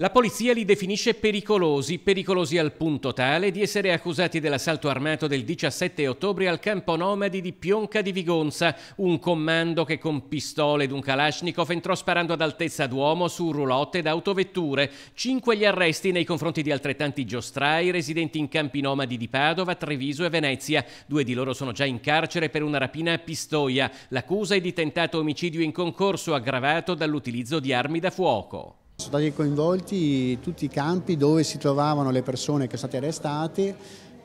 La polizia li definisce pericolosi, pericolosi al punto tale di essere accusati dell'assalto armato del 17 ottobre al campo nomadi di Pionca di Vigonza, un comando che con pistole ed un Kalashnikov entrò sparando ad altezza d'uomo su roulotte ed autovetture. Cinque gli arresti nei confronti di altrettanti giostrai residenti in campi nomadi di Padova, Treviso e Venezia. Due di loro sono già in carcere per una rapina a Pistoia. L'accusa è di tentato omicidio in concorso aggravato dall'utilizzo di armi da fuoco. Sono stati coinvolti tutti i campi dove si trovavano le persone che sono state arrestate,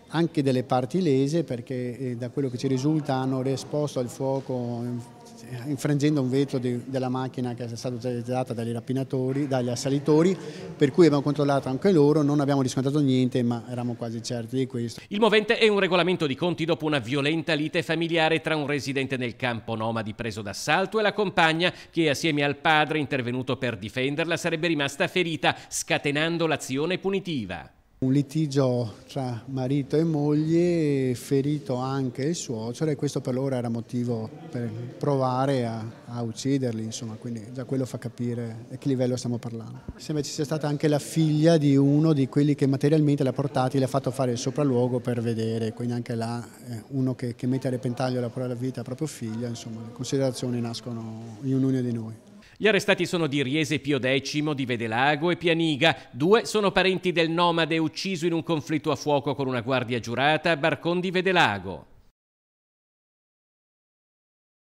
anche delle parti lese perché eh, da quello che ci risulta hanno risposto al fuoco infrangendo un vetro de, della macchina che è stata utilizzata dagli rapinatori, dagli assalitori, per cui abbiamo controllato anche loro, non abbiamo riscontrato niente, ma eravamo quasi certi di questo. Il movente è un regolamento di conti dopo una violenta lite familiare tra un residente nel campo nomadi preso d'assalto e la compagna che assieme al padre intervenuto per difenderla sarebbe rimasta ferita, scatenando l'azione punitiva. Un litigio tra marito e moglie, ferito anche il suocero e questo per loro era motivo per provare a, a ucciderli, insomma, quindi già quello fa capire a che livello stiamo parlando. Sembra ci sia stata anche la figlia di uno di quelli che materialmente l'ha e l'ha fatto fare il sopralluogo per vedere, quindi anche là eh, uno che, che, mette a repentaglio la propria vita, la propria figlia, insomma, le considerazioni nascono in ognuno di noi. Gli arrestati sono di Riese Pio X, di Vedelago e Pianiga. Due sono parenti del nomade ucciso in un conflitto a fuoco con una guardia giurata a Barcon di Vedelago.